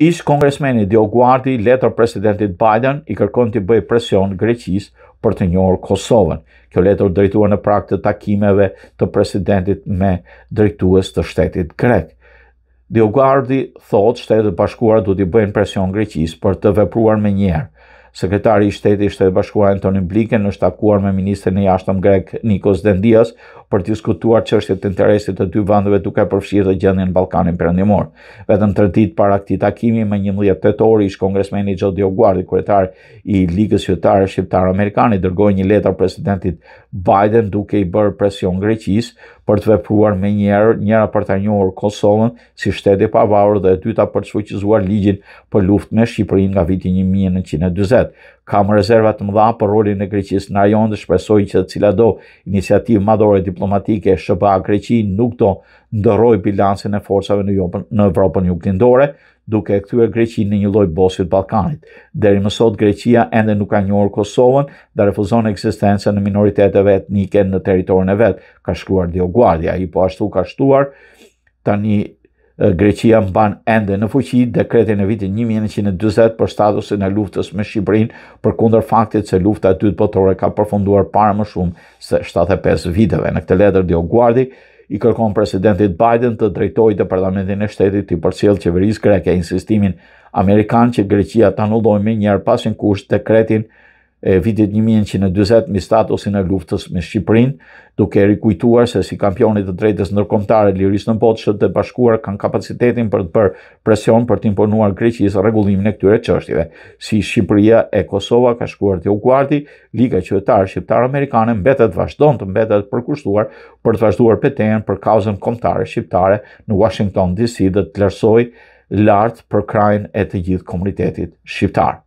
Ish kongresmeni Dioguardi, letër presidentit Biden, i kërkon të bëjë presion Greqis për të njohër Kosovën. Kjo letër drejtuar në prak të takimeve të presidentit me drejtues të shtetit Grek. Dioguardi thot shtetet bashkuar du të bëjnë presion Greqis për të vepruar me njerë. Sekretari i shtetit i shtetit bashkuar Antonin Blinken është takuar me ministrin e jashtëm grek Nikos Dendias, për diskutuar çështjet e interesit të dy vendeve duke përfshirë dhe gjendjen në Ballkanin Perëndimor. Vetëm tre ditë para këtij takimi me 11 tetor ish kongresmeni Joe Dioguardi, kryetar i Ligës Qytetare Shqiptare Amerikani, dërgoi një letër presidentit Biden duke i bërë presion Greqisë për të vepruar më njëherë, njëra për ta njohur Kosovën si shtet i pavarur dhe e dyta për të shfuqizuar ligjin për luftë me Shqipërinë nga viti 1940. Kam rezervat të mëdha për rolin e Greqisë në rajon dhe shpresoj që të cilado iniciativë madhore diplomatike diplomatike e Greqi nuk do ndërroj bilancën e forcave në Jopën, në Evropën juglindore, duke e kthyer Greqin në një lloj bosit të Ballkanit. Deri më sot Greqia ende nuk ka njohur Kosovën, dhe refuzon ekzistencën e minoriteteve etnike në territorin e vet, ka shkruar Dioguardia, i po ashtu ka shtuar tani Greqia mban ende në fuqi dekretin e vitit 1920 për statusin e luftës me Shqiprin, për kunder faktit se lufta dytë botore ka përfunduar para më shumë se 75 viteve. Në këtë letër, Dio Guardi i kërkon presidentit Biden të drejtoj departamentin e shtetit të përsel qeveris greke insistimin Amerikan që Greqia të anulloj me njerë pasin kusht dekretin kretin e vitit 1920 mi statusin e luftës me Shqiprin, duke rikujtuar se si kampionit e drejtës nërkomtare lirisë në botë që të bashkuar kanë kapacitetin për të për presion për të imponuar Greqis regullimin e këtyre qështjive. Si Shqipëria e Kosova ka shkuar të ukuarti, Liga Qëtarë Shqiptarë Amerikane mbetet vazhdon të mbetet përkushtuar për të vazhduar peten për kauzën komtare Shqiptare në Washington DC dhe të lërsoj lartë për krajnë e të gjithë komunitetit Shqiptarë.